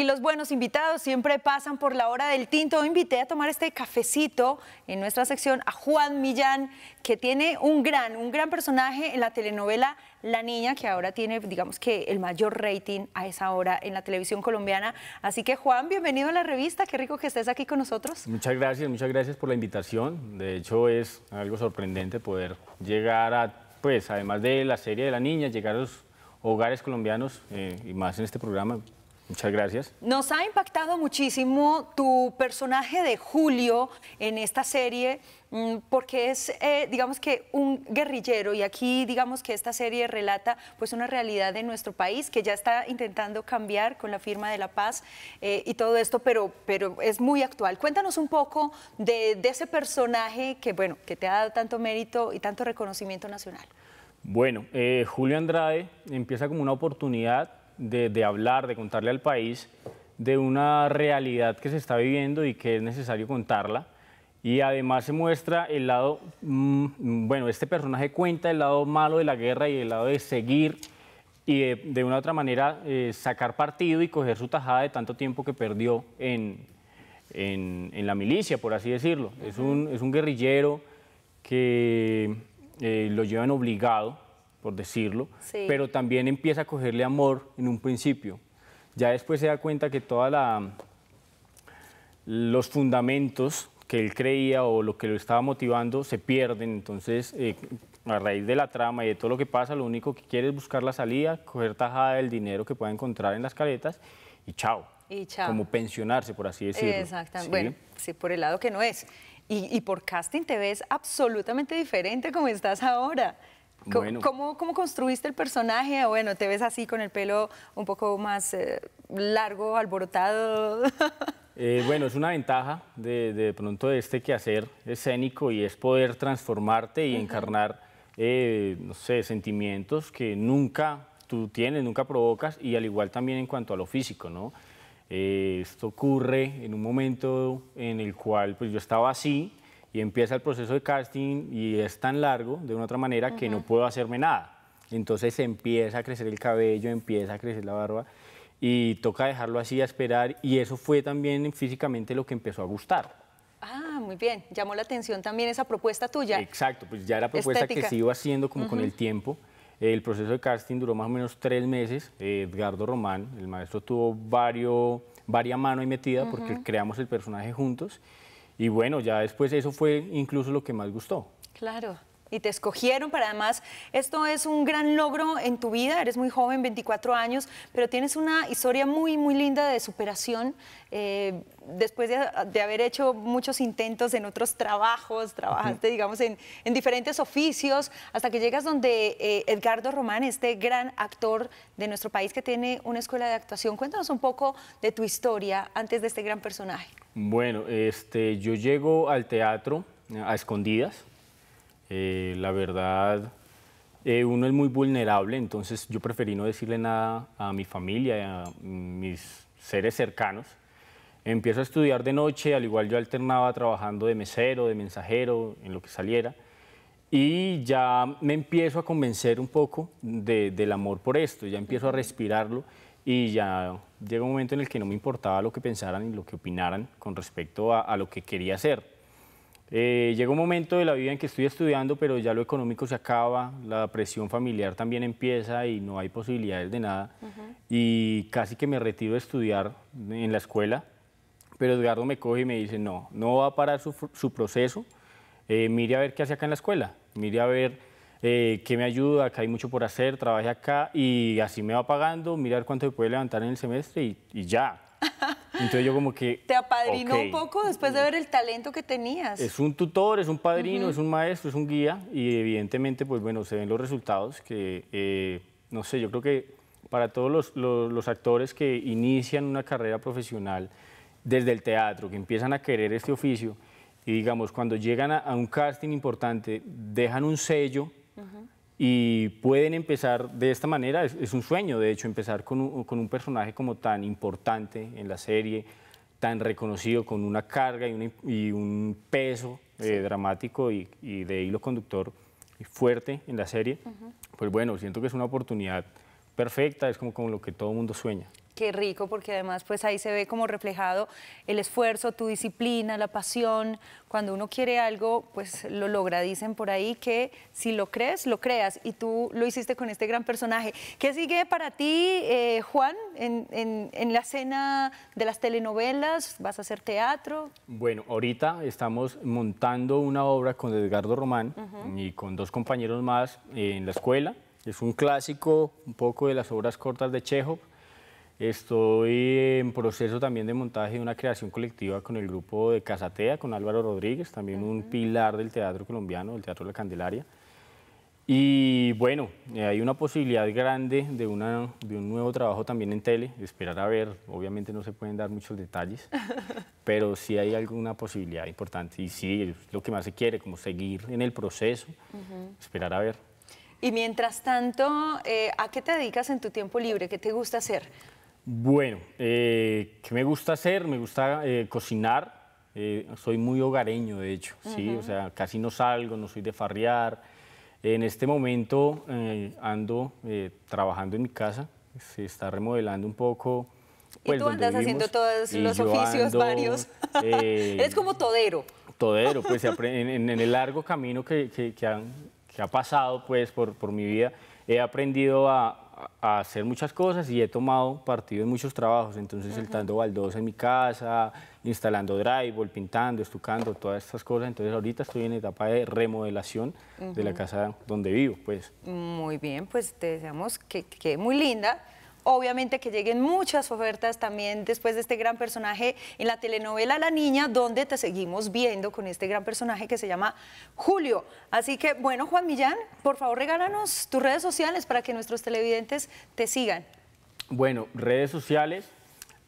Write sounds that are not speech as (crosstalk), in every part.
Y los buenos invitados siempre pasan por la hora del tinto. invité a tomar este cafecito en nuestra sección a Juan Millán, que tiene un gran, un gran personaje en la telenovela La Niña, que ahora tiene, digamos que, el mayor rating a esa hora en la televisión colombiana. Así que, Juan, bienvenido a la revista. Qué rico que estés aquí con nosotros. Muchas gracias, muchas gracias por la invitación. De hecho, es algo sorprendente poder llegar a, pues, además de la serie de La Niña, llegar a los hogares colombianos eh, y más en este programa Muchas gracias. Nos ha impactado muchísimo tu personaje de Julio en esta serie mm, porque es, eh, digamos que, un guerrillero y aquí, digamos que esta serie relata pues una realidad de nuestro país que ya está intentando cambiar con la firma de la paz eh, y todo esto, pero, pero es muy actual. Cuéntanos un poco de, ese personaje que, bueno, que te ha dado tanto mérito y tanto reconocimiento nacional. Bueno, eh, Julio Andrade empieza como una oportunidad de, hablar, de contarle al país de una realidad que se está viviendo y que es necesario contarla. Y además se muestra el lado, mm, bueno, este personaje cuenta el lado malo de la guerra y el lado de seguir y de, una u otra manera eh, sacar partido y coger su tajada de tanto tiempo que perdió en, la milicia, por así decirlo. Es un, guerrillero que eh, lo llevan obligado por decirlo, pero también empieza a cogerle amor en un principio. Ya después se da cuenta que todos los fundamentos que él creía o lo que lo estaba motivando se pierden, entonces eh, a raíz de la trama y de todo lo que pasa, lo único que quiere es buscar la salida, coger tajada del dinero que pueda encontrar en las caletas y chao. Y chao. Como pensionarse, por así decirlo. Exactamente. Bueno, sí, por el lado que no es. Y, y por casting te ves absolutamente diferente como estás ahora. ¿Cómo, ¿Cómo, construiste el personaje? Bueno, te ves así con el pelo un poco más eh, largo, alborotado. (laughs) Eh, bueno, es una ventaja de, de pronto de este quehacer escénico y es poder transformarte y encarnar, eh, no sé, sentimientos que nunca tú tienes, nunca provocas y al igual también en cuanto a lo físico, ¿no? esto ocurre en un momento en el cual pues, yo estaba así, y empieza el proceso de casting y es tan largo, de una otra manera, que no puedo hacerme nada. Entonces empieza a crecer el cabello, empieza a crecer la barba y toca dejarlo así a esperar y eso fue también físicamente lo que empezó a gustar. Ah, muy bien. Llamó la atención también esa propuesta tuya. Exacto, pues ya era propuesta que se iba haciendo como con el tiempo. El proceso de casting duró más o menos tres meses. Edgardo Román, el maestro, tuvo varios, varia mano ahí metida porque creamos el personaje juntos. Y bueno, ya después eso fue incluso lo que más gustó. Claro y te escogieron para además esto es un gran logro en tu vida, eres muy joven, 24 años, pero tienes una historia muy, muy linda de superación. Eh, después de, haber hecho muchos intentos en otros trabajos, trabajaste, digamos, en, diferentes oficios, hasta que llegas donde eh, Edgardo Román, este gran actor de nuestro país que tiene una escuela de actuación, cuéntanos un poco de tu historia antes de este gran personaje. Bueno, este, yo llego al teatro eh, a escondidas, eh, la verdad, eh, uno es muy vulnerable, entonces yo preferí no decirle nada a mi familia, a mis seres cercanos. Empiezo a estudiar de noche, al igual yo alternaba trabajando de mesero, de mensajero, en lo que saliera. Y ya me empiezo a convencer un poco del amor por esto, ya empiezo a respirarlo y ya llega un momento en el que no me importaba lo que pensaran y lo que opinaran con respecto a, a lo que quería hacer. Eh, llega un momento de la vida en que estoy estudiando, pero ya lo económico se acaba, la presión familiar también empieza y no hay posibilidades de nada. Y casi que me retiro de estudiar en la escuela, pero Edgardo me coge y me dice, no, no va a parar su, proceso, eh, mire a ver qué hace acá en la escuela, mire a ver eh, qué me ayuda, acá hay mucho por hacer, trabaje acá y así me va pagando, mire a ver cuánto se puede levantar en el semestre y, y ya. Entonces yo como que... ¿Te apadrinó un poco después de ver el talento que tenías? Es un tutor, es un padrino, es un maestro, es un guía y evidentemente, pues bueno, se ven los resultados que, eh, no sé, yo creo que para todos los, actores que inician una carrera profesional desde el teatro, que empiezan a querer este oficio y digamos, cuando llegan a, un casting importante, dejan un sello y pueden empezar de esta manera. Es, un sueño, de hecho, empezar con un, personaje como tan importante en la serie, tan reconocido, con una carga y, un peso eh, dramático y, de hilo conductor fuerte en la serie. Pues bueno, siento que es una oportunidad perfecta, es como con lo que todo mundo sueña. Qué rico, porque además pues ahí se ve como reflejado el esfuerzo, tu disciplina, la pasión. Cuando uno quiere algo, pues lo logra. Dicen por ahí que si lo crees, lo creas. Y tú lo hiciste con este gran personaje. ¿Qué sigue para ti, eh, Juan, en, la escena de las telenovelas? ¿Vas a hacer teatro? Bueno, ahorita estamos montando una obra con Edgardo Román y con dos compañeros más eh, en la escuela. Es un clásico un poco de las obras cortas de Chejov. Estoy en proceso también de montaje de una creación colectiva con el grupo de Casatea, con Álvaro Rodríguez, también un pilar del teatro colombiano, del Teatro La Candelaria. Y bueno, eh, hay una posibilidad grande de, una, de un nuevo trabajo también en tele, esperar a ver, obviamente no se pueden dar muchos detalles, (laughs) pero sí hay alguna posibilidad importante y sí, es lo que más se quiere, como seguir en el proceso, esperar a ver. Y mientras tanto, eh, ¿a qué te dedicas en tu tiempo libre? ¿Qué te gusta hacer? Bueno, eh, ¿qué me gusta hacer? Me gusta eh, cocinar. Eh, soy muy hogareño, de hecho, ¿sí? O sea, casi no salgo, no soy de farrear. En este momento ando trabajando en mi casa, se está remodelando un poco. y pues, tú andas haciendo todos los oficios varios. (laughs) Eres como todero. Todero, pues (laughs) en, en, el largo camino que, que, ha pasado pues, por mi vida, he aprendido a, hacer muchas cosas y he tomado partido en muchos trabajos, entonces el saltando baldosa en mi casa, instalando drywall, pintando, estucando, todas estas cosas, entonces ahorita estoy en etapa de remodelación de la casa donde vivo, pues. Muy bien, pues te deseamos que quede muy linda, obviamente que lleguen muchas ofertas también después de este gran personaje en la telenovela La Niña, donde te seguimos viendo con este gran personaje que se llama Julio. Así que, bueno, Juan Millán, por favor, regálanos tus redes sociales para que nuestros televidentes te sigan. Bueno, redes sociales,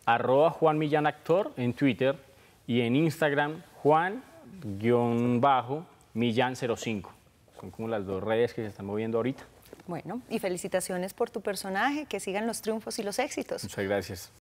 arroba Juan Millán Actor en Twitter y en Instagram, Juan-Millán05. Son como las dos redes que se están moviendo ahorita. Bueno, y felicitaciones por tu personaje, que sigan los triunfos y los éxitos. Muchas gracias.